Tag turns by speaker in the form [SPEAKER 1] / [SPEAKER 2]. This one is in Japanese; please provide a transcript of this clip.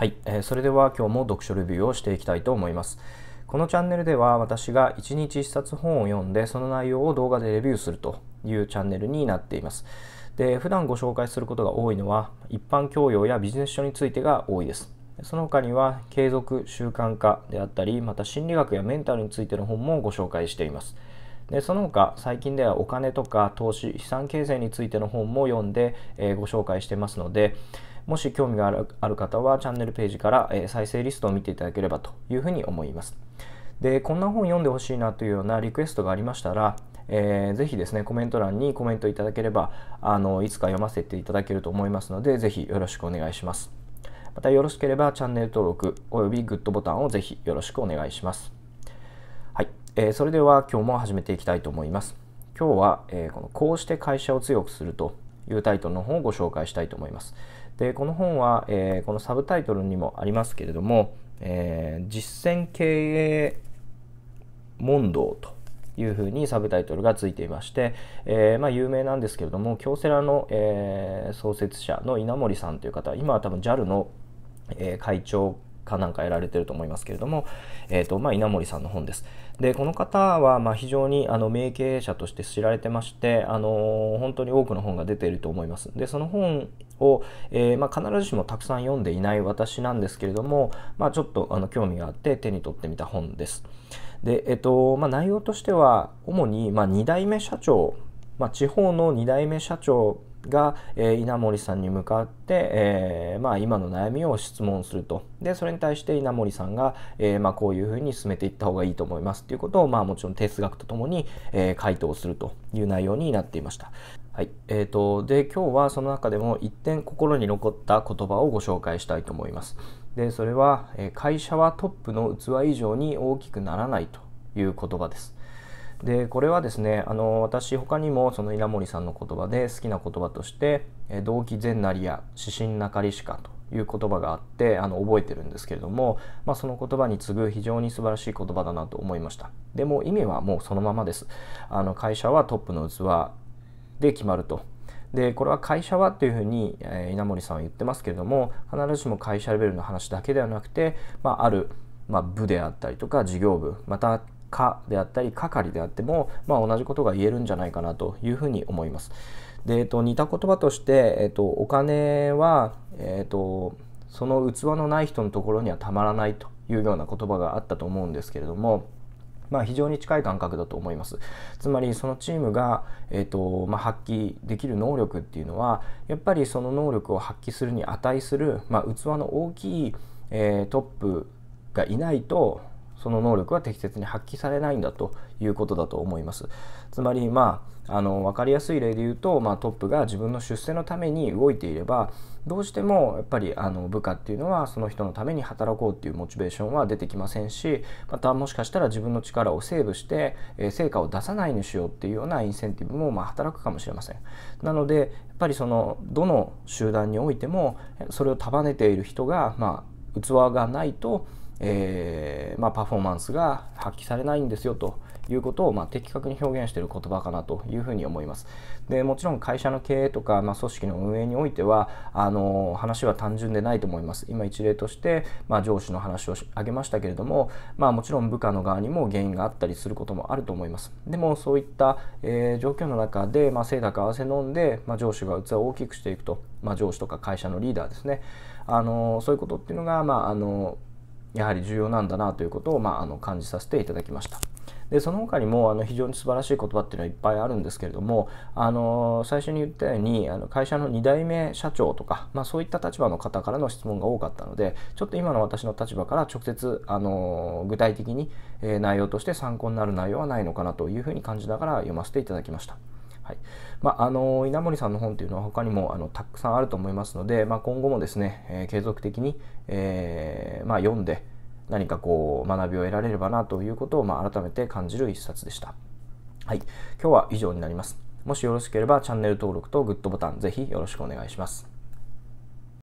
[SPEAKER 1] はい、えー、それでは今日も読書レビューをしていきたいと思います。このチャンネルでは私が1日1冊本を読んでその内容を動画でレビューするというチャンネルになっています。で普段ご紹介することが多いのは一般教養やビジネス書についてが多いです。その他には継続習慣化であったりまた心理学やメンタルについての本もご紹介しています。でその他最近ではお金とか投資資産形成についての本も読んで、えー、ご紹介してますのでもし興味がある方はチャンネルページから、え再生リストを見ていただければというふうに思います。で、こんな本読んでほしいなというようなリクエストがありましたら、えー、ぜひですね、コメント欄にコメントいただければ、あのいつか読ませていただけると思いますので、ぜひよろしくお願いします。またよろしければチャンネル登録およびグッドボタンをぜひよろしくお願いします。はい、えー、それでは今日も始めていきたいと思います。今日は、えー、このこうして会社を強くするというタイトルの本をご紹介したいと思います。でこの本は、えー、このサブタイトルにもありますけれども、えー、実践経営問答というふうにサブタイトルがついていまして、えー、まあ、有名なんですけれども京セラの、えー、創設者の稲森さんという方今は多分 JAL の、え会長かなんかやられてると思いますけれども、えーとまあ、稲森さんの本です。でこの方はま非常にあの名経営者として知られてまして、あの本当に多くの本が出ていると思います。でその本を、えー、まあ、必ずしもたくさん読んでいない私なんですけれども、まあ、ちょっとあの興味があって手に取ってみた本です。でえっとまあ、内容としては主に、ま2代目社長、ま地方の2代目社長が、え稲森さんに向かって、えー、まあ、今の悩みを質問するとでそれに対して稲森さんが、えー、まあ、こういうふうに進めていった方がいいと思いますということを、まあ、もちろん哲学とともに、えー、回答するという内容になっていました。はいえーと、で今日はその中でも一点心に残った言葉をご紹介したいと思います。でそれは、え会社はトップの器以上に大きくならないという言葉です。でこれはですねあの私他にもその稲森さんの言葉で好きな言葉として「動機善なりや指針なかりしか」という言葉があってあの覚えてるんですけれども、まあ、その言葉に次ぐ非常に素晴らしい言葉だなと思いましたでも意味はもうそのままですあの会社はトップの器で決まるとでこれは会社はというふうに、え稲森さんは言ってますけれども必ずしも会社レベルの話だけではなくて、まあ、ある、まあ、部であったりとか事業部また課であったり係であっても、まあ、同じことが言えるんじゃないかなというふうに思います。で、えっと、似た言葉として、えっと、お金は、えっと、その器のない人のところにはたまらないというような言葉があったと思うんですけれども。まあ、非常に近い感覚だと思います。つまりそのチームが、えっとまあ、発揮できる能力っていうのはやっぱりその能力を発揮するに値する、まあ、器の大きい、えー、トップがいないとその能力は適切に発揮されないんだということだと思います。つまり、まあ、あの分かりやすい例で言うと、まあ、トップが自分の出世のために動いていればどうしてもやっぱりあの部下っていうのはその人のために働こうっていうモチベーションは出てきませんしまたもしかしたら自分の力をセーブして、え成果を出さないにしようっていうようなインセンティブもまあ働くかもしれません。なのでやっぱりそのどの集団においてもそれを束ねている人が、まあ、器がないとえーまあ、パフォーマンスが発揮されないんですよということを、まあ、的確に表現している言葉かなというふうに思います。でもちろん会社の経営とか、まあ、組織の運営においてはあの話は単純でないと思います。今一例として、まあ、上司の話を挙げましたけれども、まあ、もちろん部下の側にも原因があったりすることもあると思います。でもそういった、えー、状況の中で、まあ、清濁合わせ飲んで、まあ、上司が器を大きくしていくと、まあ、上司とか会社のリーダーですねあのそういうことっていうのが、まあ、あのやはり重要なんだなということを、まあ、あの感じさせていただきました。でその他にもあの非常に素晴らしい言葉っていうのはいっぱいあるんですけれどもあの最初に言ったようにあの会社の2代目社長とか、まあ、そういった立場の方からの質問が多かったのでちょっと今の私の立場から直接あの具体的に内容として参考になる内容はないのかなというふうに感じながら読ませていただきました。はいまあ、あの稲森さんの本というのは他にもあのたくさんあると思いますので、まあ、今後もですね、えー、継続的に、えー、まあ、読んで何かこう学びを得られればなということを、ま改めて感じる一冊でした。はい、今日は以上になります。もしよろしければチャンネル登録とグッドボタンぜひよろしくお願いします。